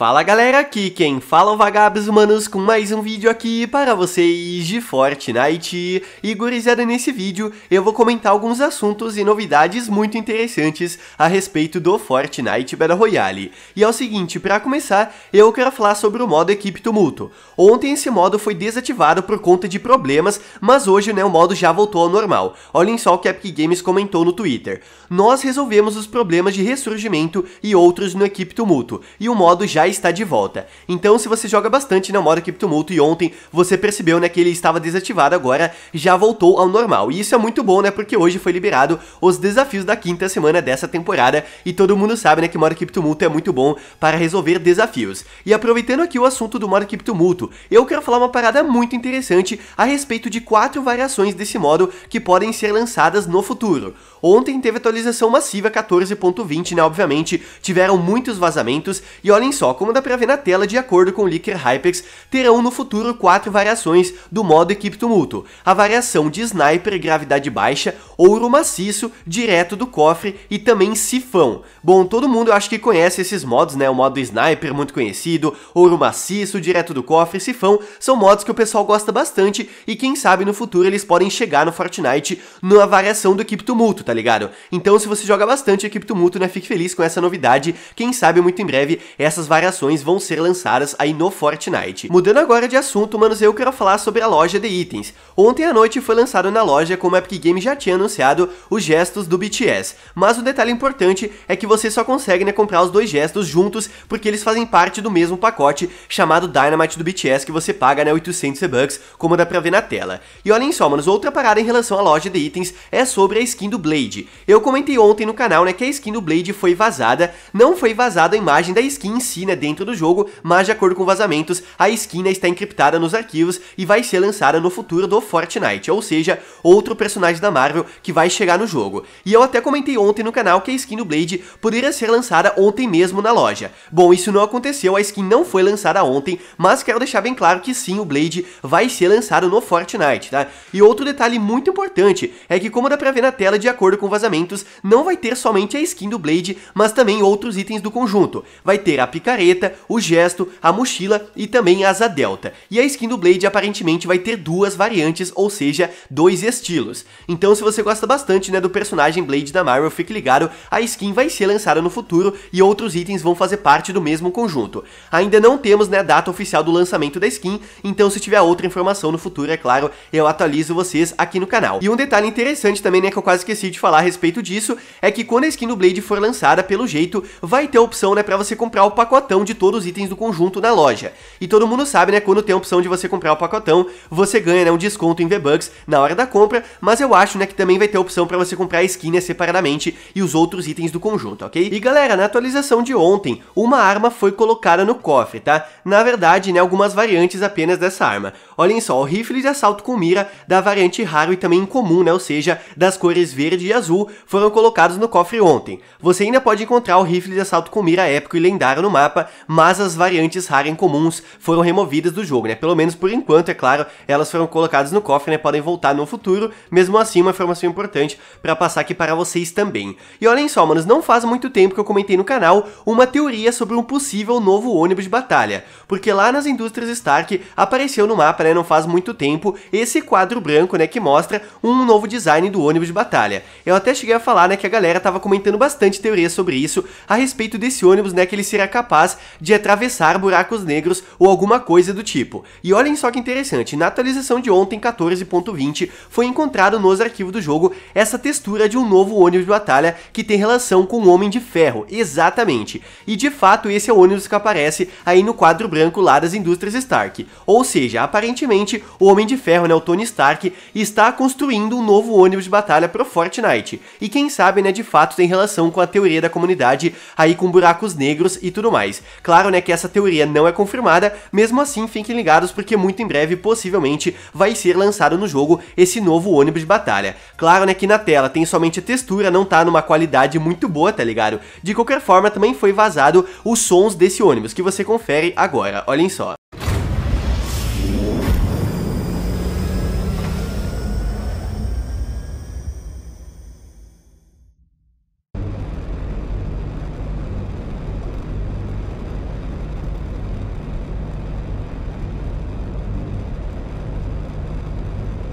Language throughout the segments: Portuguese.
Fala galera, aqui quem fala é o Vagabos Humanos com mais um vídeo aqui para vocês de Fortnite. E gurizada, nesse vídeo eu vou comentar alguns assuntos e novidades muito interessantes a respeito do Fortnite Battle Royale. E é o seguinte, para começar, eu quero falar sobre o modo Equipe Tumulto. Ontem esse modo foi desativado por conta de problemas, mas hoje né, o modo já voltou ao normal. Olhem só o que a Epic Games comentou no Twitter. Nós resolvemos os problemas de ressurgimento e outros no Equipe Tumulto, e o modo já está de volta. Então se você joga bastante no modo Criptomuto e ontem você percebeu né, que ele estava desativado, agora já voltou ao normal. E isso é muito bom né, porque hoje foi liberado os desafios da quinta semana dessa temporada e todo mundo sabe né, que modo Criptomuto é muito bom para resolver desafios. E aproveitando aqui o assunto do modo Criptomuto, eu quero falar uma parada muito interessante a respeito de quatro variações desse modo que podem ser lançadas no futuro. Ontem teve atualização massiva 14.20, né? Obviamente, tiveram muitos vazamentos e olhem só, como dá pra ver na tela, de acordo com o Leaker Hypex, terão no futuro quatro variações do modo Equipe Tumulto. A variação de Sniper, Gravidade Baixa, Ouro Maciço, Direto do Cofre e também Sifão. Bom, todo mundo eu acho que conhece esses modos, né? O modo Sniper, muito conhecido, Ouro Maciço, Direto do Cofre e Sifão, são modos que o pessoal gosta bastante e quem sabe no futuro eles podem chegar no Fortnite numa variação do Equipe Tumulto, tá ligado? Então se você joga bastante Equipe Tumulto, né? Fique feliz com essa novidade, quem sabe muito em breve essas variações variações vão ser lançadas aí no Fortnite. Mudando agora de assunto, manos, eu quero falar sobre a loja de itens. Ontem à noite foi lançado na loja, como a Epic Games já tinha anunciado, os gestos do BTS. Mas o um detalhe importante é que você só consegue né, comprar os dois gestos juntos, porque eles fazem parte do mesmo pacote chamado Dynamite do BTS, que você paga né, 800 bucks, como dá pra ver na tela. E olhem só, manos, outra parada em relação à loja de itens é sobre a skin do Blade. Eu comentei ontem no canal né, que a skin do Blade foi vazada, não foi vazada a imagem da skin em si, né, dentro do jogo, mas de acordo com vazamentos, a skin está encriptada nos arquivos e vai ser lançada no futuro do Fortnite, ou seja, outro personagem da Marvel que vai chegar no jogo. E eu até comentei ontem no canal que a skin do Blade poderia ser lançada ontem mesmo na loja. Bom, isso não aconteceu, a skin não foi lançada ontem, mas quero deixar bem claro que sim, o Blade vai ser lançado no Fortnite, tá? E outro detalhe muito importante é que, como dá pra ver na tela, de acordo com vazamentos, não vai ter somente a skin do Blade, mas também outros itens do conjunto. Vai ter a picareta, careta, o gesto, a mochila e também asa delta. E a skin do Blade aparentemente vai ter duas variantes, ou seja, dois estilos. Então se você gosta bastante né, do personagem Blade da Marvel, fique ligado, a skin vai ser lançada no futuro e outros itens vão fazer parte do mesmo conjunto. Ainda não temos né, a data oficial do lançamento da skin, então se tiver outra informação no futuro, é claro, eu atualizo vocês aqui no canal. E um detalhe interessante também, né, que eu quase esqueci de falar a respeito disso, é que quando a skin do Blade for lançada, pelo jeito, vai ter a opção né, para você comprar o pacotão pacotão de todos os itens do conjunto na loja. E todo mundo sabe, né, quando tem a opção de você comprar o pacotão, você ganha né, um desconto em V-Bucks na hora da compra, mas eu acho né, que também vai ter a opção para você comprar a skin né, separadamente e os outros itens do conjunto, ok? E galera, na atualização de ontem, uma arma foi colocada no cofre, tá? Na verdade, né, algumas variantes apenas dessa arma. Olhem só, o rifle de assalto com mira da variante raro e também incomum, né, ou seja, das cores verde e azul, foram colocados no cofre ontem. Você ainda pode encontrar o rifle de assalto com mira épico e lendário no mapa, mas as variantes e comuns foram removidas do jogo, né? Pelo menos por enquanto, é claro, elas foram colocadas no cofre, né? Podem voltar no futuro, mesmo assim, uma informação importante para passar aqui para vocês também. E olhem só, manos, não faz muito tempo que eu comentei no canal uma teoria sobre um possível novo ônibus de batalha, porque lá nas indústrias Stark apareceu no mapa, né? Não faz muito tempo, esse quadro branco, né? Que mostra um novo design do ônibus de batalha. Eu até cheguei a falar, né? Que a galera tava comentando bastante teoria sobre isso, a respeito desse ônibus, né? Que ele será capaz capaz de atravessar buracos negros ou alguma coisa do tipo. E olhem só que interessante, na atualização de ontem, 14.20, foi encontrado nos arquivos do jogo essa textura de um novo ônibus de batalha que tem relação com o Homem de Ferro, exatamente. E de fato esse é o ônibus que aparece aí no quadro branco lá das indústrias Stark. Ou seja, aparentemente o Homem de Ferro, né, o Tony Stark, está construindo um novo ônibus de batalha pro Fortnite. E quem sabe, né, de fato tem relação com a teoria da comunidade aí com buracos negros e tudo mais. Claro, né, que essa teoria não é confirmada, mesmo assim fiquem ligados porque muito em breve, possivelmente, vai ser lançado no jogo esse novo ônibus de batalha. Claro, né, que na tela tem somente a textura, não tá numa qualidade muito boa, tá ligado? De qualquer forma, também foi vazado os sons desse ônibus, que você confere agora, olhem só.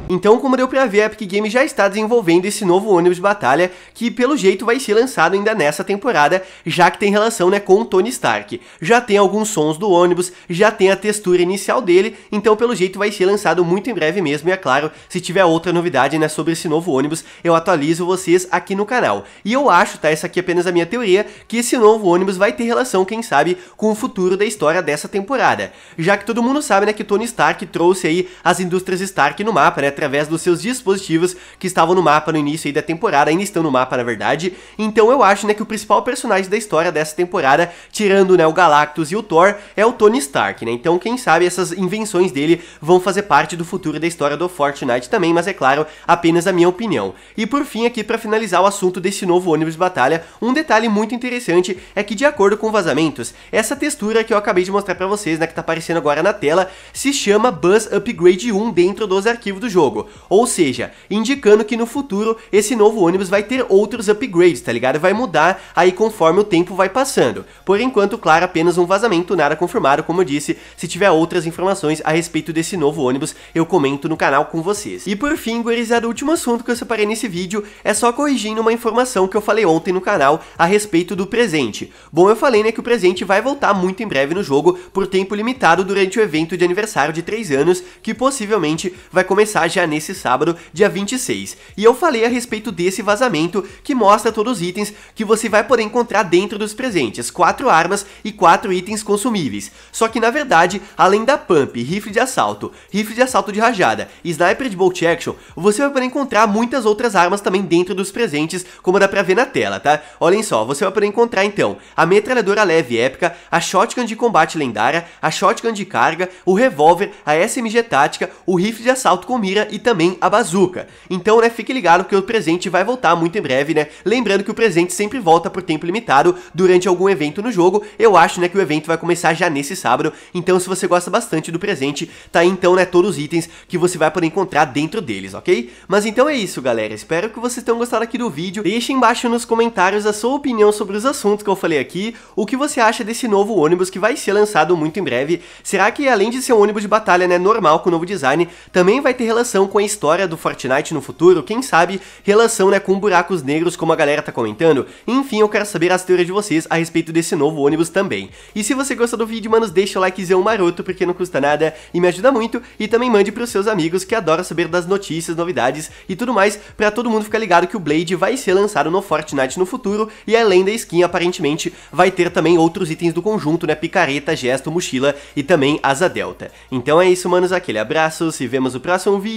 Então, como deu pra ver, a Epic Games já está desenvolvendo esse novo ônibus de batalha, que pelo jeito vai ser lançado ainda nessa temporada, já que tem relação né, com Tony Stark. Já tem alguns sons do ônibus, já tem a textura inicial dele, então pelo jeito vai ser lançado muito em breve mesmo, e é claro, se tiver outra novidade né, sobre esse novo ônibus, eu atualizo vocês aqui no canal. E eu acho, tá, essa aqui é apenas a minha teoria, que esse novo ônibus vai ter relação, quem sabe, com o futuro da história dessa temporada. Já que todo mundo sabe né, que Tony Stark trouxe aí as indústrias Stark no mapa, né, através dos seus dispositivos que estavam no mapa no início da temporada, ainda estão no mapa na verdade. Então eu acho, né, que o principal personagem da história dessa temporada, tirando, né, o Galactus e o Thor, é o Tony Stark, né? Então quem sabe essas invenções dele vão fazer parte do futuro da história do Fortnite também, mas é claro, apenas a minha opinião. E por fim, aqui para finalizar o assunto desse novo ônibus batalha, um detalhe muito interessante é que de acordo com vazamentos, essa textura que eu acabei de mostrar para vocês, né, que tá aparecendo agora na tela, se chama Buzz Upgrade 1 dentro dos arquivos do jogo jogo. Ou seja, indicando que no futuro esse novo ônibus vai ter outros upgrades, tá ligado? Vai mudar aí conforme o tempo vai passando. Por enquanto, claro, apenas um vazamento, nada confirmado, como eu disse. Se tiver outras informações a respeito desse novo ônibus, eu comento no canal com vocês. E por fim, gurizada, o último assunto que eu separei nesse vídeo é só corrigindo uma informação que eu falei ontem no canal a respeito do presente. Bom, eu falei né, que o presente vai voltar muito em breve no jogo por tempo limitado durante o evento de aniversário de 3 anos, que possivelmente vai começar já já nesse sábado, dia 26. E eu falei a respeito desse vazamento que mostra todos os itens que você vai poder encontrar dentro dos presentes, quatro armas e quatro itens consumíveis. Só que na verdade, além da pump, rifle de assalto, rifle de assalto de rajada e sniper de bolt action, você vai poder encontrar muitas outras armas também dentro dos presentes, como dá pra ver na tela, tá? Olhem só, você vai poder encontrar então a metralhadora leve épica, a shotgun de combate lendária, a shotgun de carga, o revólver, a SMG tática, o rifle de assalto com mira e também a Bazuca. Então, né, fique ligado que o presente vai voltar muito em breve, né? Lembrando que o presente sempre volta por tempo limitado durante algum evento no jogo. Eu acho, né, que o evento vai começar já nesse sábado. Então, se você gosta bastante do presente, tá aí então, né, todos os itens que você vai poder encontrar dentro deles, ok? Mas então é isso, galera. Espero que vocês tenham gostado aqui do vídeo. Deixe embaixo nos comentários a sua opinião sobre os assuntos que eu falei aqui, o que você acha desse novo ônibus que vai ser lançado muito em breve. Será que além de ser um ônibus de batalha, né, normal com o novo design, também vai ter relação relação com a história do Fortnite no futuro, quem sabe relação né, com buracos negros como a galera tá comentando. Enfim, eu quero saber as teorias de vocês a respeito desse novo ônibus também. E se você gostou do vídeo, manos, deixa o likezão maroto porque não custa nada e me ajuda muito e também mande pros seus amigos que adoram saber das notícias, novidades e tudo mais pra todo mundo ficar ligado que o Blade vai ser lançado no Fortnite no futuro e além da skin aparentemente vai ter também outros itens do conjunto, né, picareta, gesto, mochila e também asa delta. Então é isso, manos, aquele abraço, se vemos no próximo vídeo